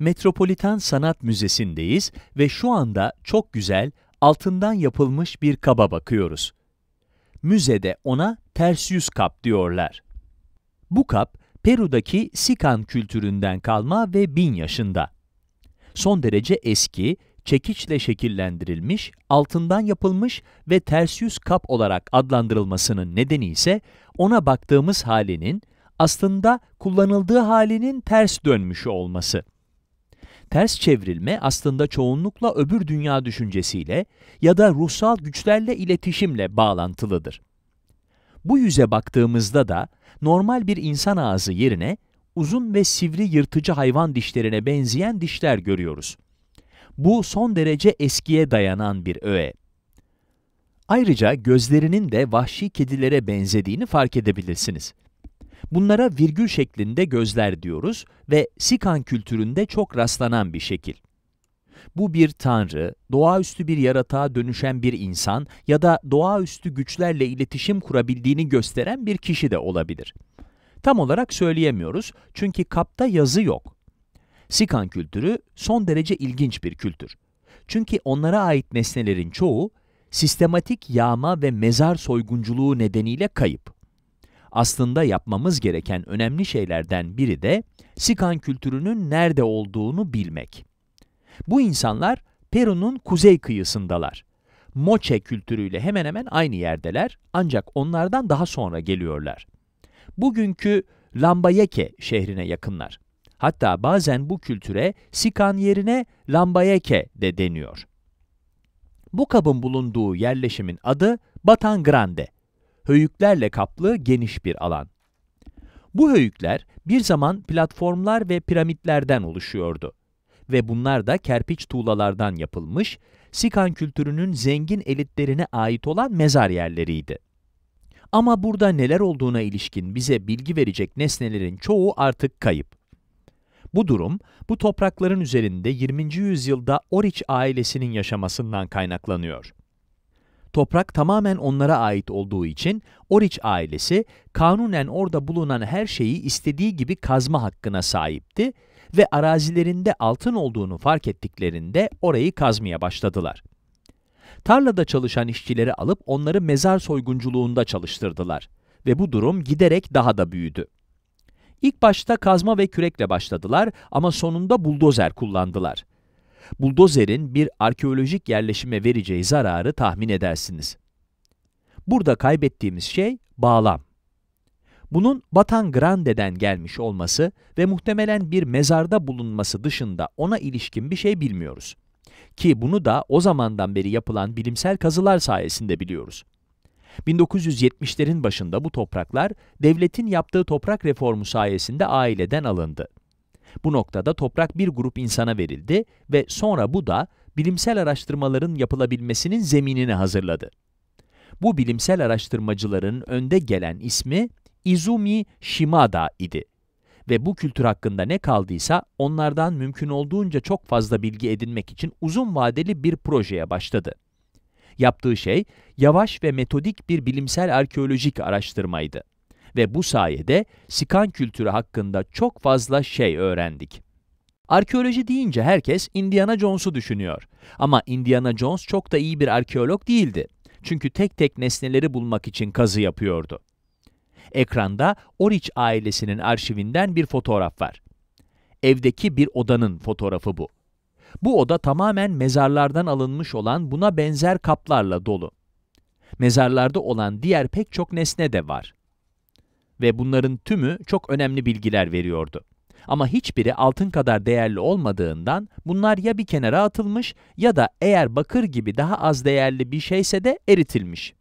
Metropolitan Sanat Müzesi'ndeyiz ve şu anda çok güzel, altından yapılmış bir kaba bakıyoruz. Müzede ona ters yüz kap diyorlar. Bu kap, Peru'daki Sikan kültüründen kalma ve bin yaşında. Son derece eski, çekiçle şekillendirilmiş, altından yapılmış ve ters yüz kap olarak adlandırılmasının nedeni ise ona baktığımız halinin aslında kullanıldığı halinin ters dönmüş olması. Ters çevrilme aslında çoğunlukla öbür dünya düşüncesiyle ya da ruhsal güçlerle iletişimle bağlantılıdır. Bu yüze baktığımızda da normal bir insan ağzı yerine uzun ve sivri yırtıcı hayvan dişlerine benzeyen dişler görüyoruz. Bu son derece eskiye dayanan bir öğe. Ayrıca gözlerinin de vahşi kedilere benzediğini fark edebilirsiniz. Bunlara virgül şeklinde gözler diyoruz ve Sikan kültüründe çok rastlanan bir şekil. Bu bir tanrı, doğaüstü bir yaratığa dönüşen bir insan ya da doğaüstü güçlerle iletişim kurabildiğini gösteren bir kişi de olabilir. Tam olarak söyleyemiyoruz çünkü kapta yazı yok. Sikan kültürü son derece ilginç bir kültür. Çünkü onlara ait nesnelerin çoğu sistematik yağma ve mezar soygunculuğu nedeniyle kayıp. Aslında yapmamız gereken önemli şeylerden biri de Sikan kültürünün nerede olduğunu bilmek. Bu insanlar Peru'nun kuzey kıyısındalar. Moche kültürüyle hemen hemen aynı yerdeler ancak onlardan daha sonra geliyorlar. Bugünkü Lambayeke şehrine yakınlar. Hatta bazen bu kültüre Sikan yerine Lambayeke de deniyor. Bu kabın bulunduğu yerleşimin adı Batan Grande höyüklerle kaplı geniş bir alan. Bu höyükler bir zaman platformlar ve piramitlerden oluşuyordu ve bunlar da kerpiç tuğlalardan yapılmış, Sikan kültürünün zengin elitlerine ait olan mezar yerleriydi. Ama burada neler olduğuna ilişkin bize bilgi verecek nesnelerin çoğu artık kayıp. Bu durum, bu toprakların üzerinde 20. yüzyılda Oriç ailesinin yaşamasından kaynaklanıyor. Toprak tamamen onlara ait olduğu için Oriç ailesi kanunen orada bulunan her şeyi istediği gibi kazma hakkına sahipti ve arazilerinde altın olduğunu fark ettiklerinde orayı kazmaya başladılar. Tarlada çalışan işçileri alıp onları mezar soygunculuğunda çalıştırdılar ve bu durum giderek daha da büyüdü. İlk başta kazma ve kürekle başladılar ama sonunda buldozer kullandılar buldozerin bir arkeolojik yerleşime vereceği zararı tahmin edersiniz. Burada kaybettiğimiz şey bağlam. Bunun Batan Grande'den gelmiş olması ve muhtemelen bir mezarda bulunması dışında ona ilişkin bir şey bilmiyoruz. Ki bunu da o zamandan beri yapılan bilimsel kazılar sayesinde biliyoruz. 1970'lerin başında bu topraklar devletin yaptığı toprak reformu sayesinde aileden alındı. Bu noktada toprak bir grup insana verildi ve sonra bu da bilimsel araştırmaların yapılabilmesinin zeminini hazırladı. Bu bilimsel araştırmacıların önde gelen ismi Izumi Shimada idi ve bu kültür hakkında ne kaldıysa onlardan mümkün olduğunca çok fazla bilgi edinmek için uzun vadeli bir projeye başladı. Yaptığı şey yavaş ve metodik bir bilimsel arkeolojik araştırmaydı ve bu sayede Sikan kültürü hakkında çok fazla şey öğrendik. Arkeoloji deyince herkes Indiana Jones'u düşünüyor. Ama Indiana Jones çok da iyi bir arkeolog değildi. Çünkü tek tek nesneleri bulmak için kazı yapıyordu. Ekranda Orich ailesinin arşivinden bir fotoğraf var. Evdeki bir odanın fotoğrafı bu. Bu oda tamamen mezarlardan alınmış olan buna benzer kaplarla dolu. Mezarlarda olan diğer pek çok nesne de var ve bunların tümü çok önemli bilgiler veriyordu. Ama hiçbiri altın kadar değerli olmadığından bunlar ya bir kenara atılmış ya da eğer bakır gibi daha az değerli bir şeyse de eritilmiş.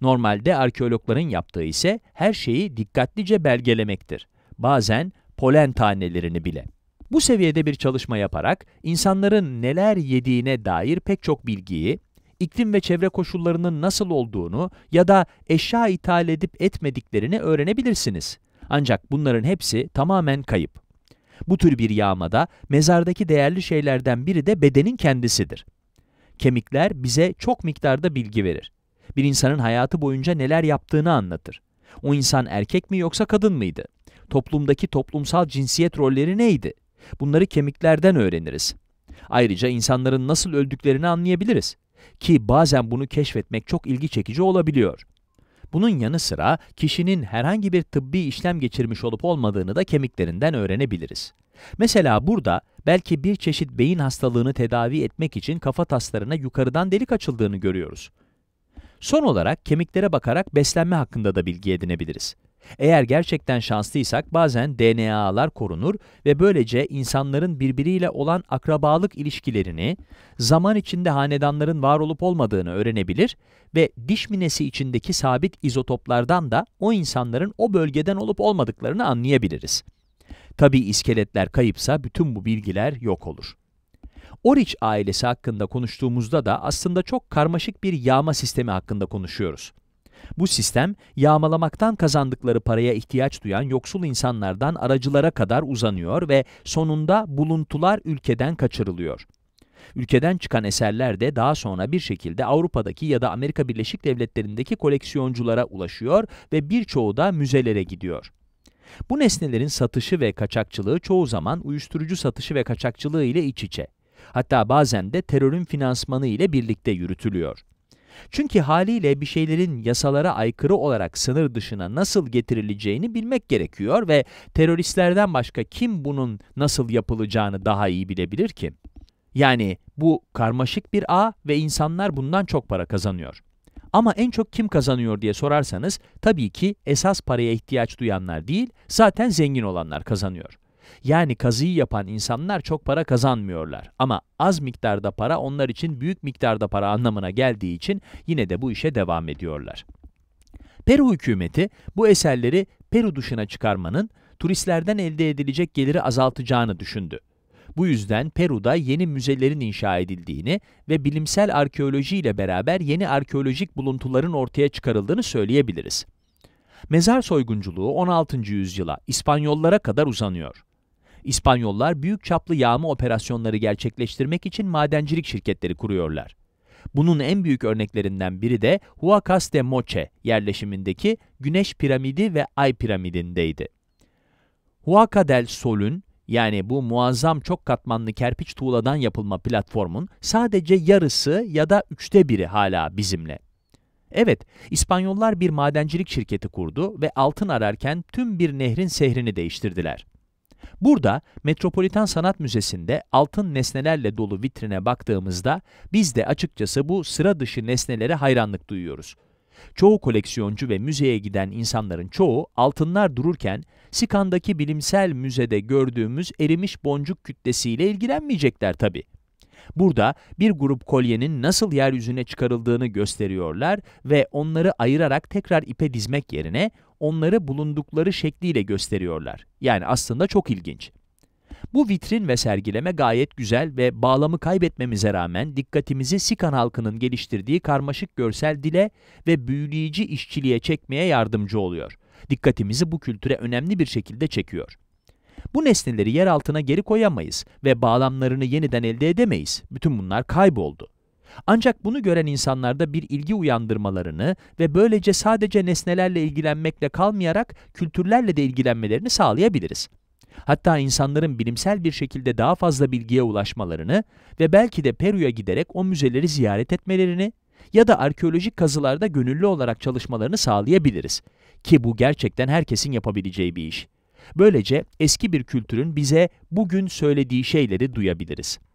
Normalde arkeologların yaptığı ise her şeyi dikkatlice belgelemektir. Bazen polen tanelerini bile. Bu seviyede bir çalışma yaparak insanların neler yediğine dair pek çok bilgiyi, iklim ve çevre koşullarının nasıl olduğunu ya da eşya ithal edip etmediklerini öğrenebilirsiniz. Ancak bunların hepsi tamamen kayıp. Bu tür bir yağmada mezardaki değerli şeylerden biri de bedenin kendisidir. Kemikler bize çok miktarda bilgi verir. Bir insanın hayatı boyunca neler yaptığını anlatır. O insan erkek mi yoksa kadın mıydı? Toplumdaki toplumsal cinsiyet rolleri neydi? Bunları kemiklerden öğreniriz. Ayrıca insanların nasıl öldüklerini anlayabiliriz. Ki bazen bunu keşfetmek çok ilgi çekici olabiliyor. Bunun yanı sıra kişinin herhangi bir tıbbi işlem geçirmiş olup olmadığını da kemiklerinden öğrenebiliriz. Mesela burada belki bir çeşit beyin hastalığını tedavi etmek için kafa taslarına yukarıdan delik açıldığını görüyoruz. Son olarak kemiklere bakarak beslenme hakkında da bilgi edinebiliriz. Eğer gerçekten şanslıysak bazen DNA'lar korunur ve böylece insanların birbiriyle olan akrabalık ilişkilerini, zaman içinde hanedanların var olup olmadığını öğrenebilir ve diş minesi içindeki sabit izotoplardan da o insanların o bölgeden olup olmadıklarını anlayabiliriz. Tabi iskeletler kayıpsa bütün bu bilgiler yok olur. Orich ailesi hakkında konuştuğumuzda da aslında çok karmaşık bir yağma sistemi hakkında konuşuyoruz. Bu sistem yağmalamaktan kazandıkları paraya ihtiyaç duyan yoksul insanlardan aracılara kadar uzanıyor ve sonunda buluntular ülkeden kaçırılıyor. Ülkeden çıkan eserler de daha sonra bir şekilde Avrupa'daki ya da Amerika Birleşik Devletleri'ndeki koleksiyonculara ulaşıyor ve birçoğu da müzelere gidiyor. Bu nesnelerin satışı ve kaçakçılığı çoğu zaman uyuşturucu satışı ve kaçakçılığı ile iç içe. Hatta bazen de terörün finansmanı ile birlikte yürütülüyor. Çünkü haliyle bir şeylerin yasalara aykırı olarak sınır dışına nasıl getirileceğini bilmek gerekiyor ve teröristlerden başka kim bunun nasıl yapılacağını daha iyi bilebilir ki? Yani bu karmaşık bir ağ ve insanlar bundan çok para kazanıyor. Ama en çok kim kazanıyor diye sorarsanız tabii ki esas paraya ihtiyaç duyanlar değil, zaten zengin olanlar kazanıyor. Yani kazıyı yapan insanlar çok para kazanmıyorlar ama az miktarda para onlar için büyük miktarda para anlamına geldiği için yine de bu işe devam ediyorlar. Peru hükümeti bu eserleri Peru dışına çıkarmanın turistlerden elde edilecek geliri azaltacağını düşündü. Bu yüzden Peru'da yeni müzelerin inşa edildiğini ve bilimsel arkeoloji ile beraber yeni arkeolojik buluntuların ortaya çıkarıldığını söyleyebiliriz. Mezar soygunculuğu 16. yüzyıla, İspanyollara kadar uzanıyor. İspanyollar büyük çaplı yağma operasyonları gerçekleştirmek için madencilik şirketleri kuruyorlar. Bunun en büyük örneklerinden biri de Huacas de Moche yerleşimindeki Güneş Piramidi ve Ay Piramidindeydi. Huaca del Sol'ün yani bu muazzam çok katmanlı kerpiç tuğladan yapılma platformun sadece yarısı ya da üçte biri hala bizimle. Evet, İspanyollar bir madencilik şirketi kurdu ve altın ararken tüm bir nehrin sehrini değiştirdiler. Burada Metropolitan Sanat Müzesi'nde altın nesnelerle dolu vitrine baktığımızda biz de açıkçası bu sıra dışı nesnelere hayranlık duyuyoruz. Çoğu koleksiyoncu ve müzeye giden insanların çoğu altınlar dururken Sikan'daki bilimsel müzede gördüğümüz erimiş boncuk kütlesiyle ilgilenmeyecekler tabi. Burada bir grup kolyenin nasıl yeryüzüne çıkarıldığını gösteriyorlar ve onları ayırarak tekrar ipe dizmek yerine onları bulundukları şekliyle gösteriyorlar. Yani aslında çok ilginç. Bu vitrin ve sergileme gayet güzel ve bağlamı kaybetmemize rağmen dikkatimizi Sikan halkının geliştirdiği karmaşık görsel dile ve büyüleyici işçiliğe çekmeye yardımcı oluyor. Dikkatimizi bu kültüre önemli bir şekilde çekiyor. Bu nesneleri yer altına geri koyamayız ve bağlamlarını yeniden elde edemeyiz. Bütün bunlar kayboldu. Ancak bunu gören insanlarda bir ilgi uyandırmalarını ve böylece sadece nesnelerle ilgilenmekle kalmayarak kültürlerle de ilgilenmelerini sağlayabiliriz. Hatta insanların bilimsel bir şekilde daha fazla bilgiye ulaşmalarını ve belki de Peru'ya giderek o müzeleri ziyaret etmelerini ya da arkeolojik kazılarda gönüllü olarak çalışmalarını sağlayabiliriz. Ki bu gerçekten herkesin yapabileceği bir iş. Böylece eski bir kültürün bize bugün söylediği şeyleri duyabiliriz.